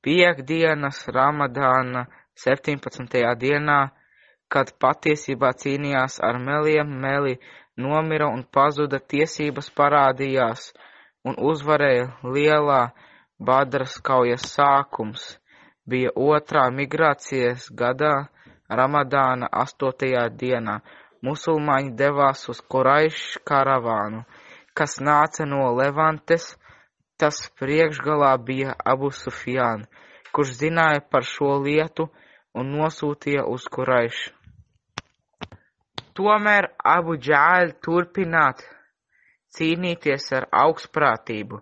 Piekdienas Ramadāna septiņpadsmitajā dienā, kad patiesībā cīnījās ar meliem, meli nomira un pazuda tiesības parādījās un uzvarēja lielā Badras kaujas sākums. Bija otrā migrācijas gadā, Ramadāna 8. dienā musulmaņi devās uz Koraišu karavānu, kas nāca no Levantes Tas priekšgalā bija Abu Sufjan, kurš zināja par šo lietu un nosūtīja uz Kuraišu. Tomēr Abu Džāļi turpināt cīnīties ar augstprātību,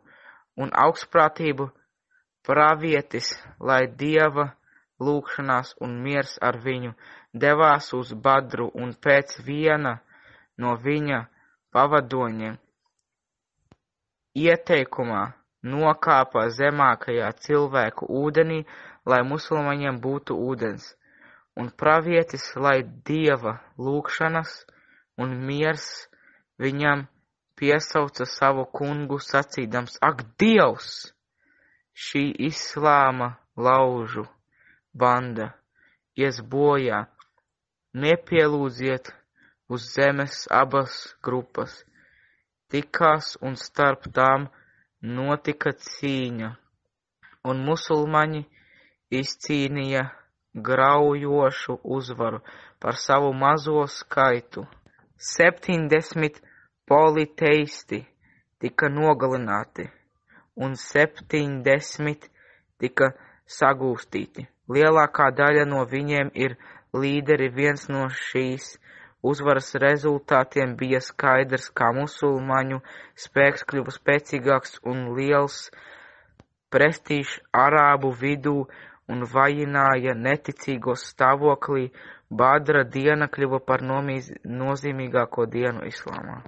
un augstprātību pravietis, lai dieva lūkšanās un miers ar viņu devās uz Badru un pēc viena no viņa pavadoņiem ieteikumā Nokāpa zemākajā cilvēku ūdenī, lai musulmaņiem būtu ūdens, un pravietis, lai dieva lūkšanas un miers viņam piesauca savu kungu sacīdams, ak, Dievs! Šī islāma laužu banda ies bojā, nepielūdziet uz zemes abas grupas, tikās un starp tām Notika nu, cīņa, un musulmaņi izcīnīja graujošu uzvaru par savu mazo skaitu. Septiņdesmit politeisti tika nogalināti, un septiņdesmit tika sagūstīti. Lielākā daļa no viņiem ir līderi viens no šīs Uzvaras rezultātiem bija skaidrs, ka musulmaņu spēks kļuva spēcīgāks un liels prestīžs arābu vidū un vajināja neticīgos stāvoklī, Badra diena kļuva par nomīz, nozīmīgāko dienu islāmā.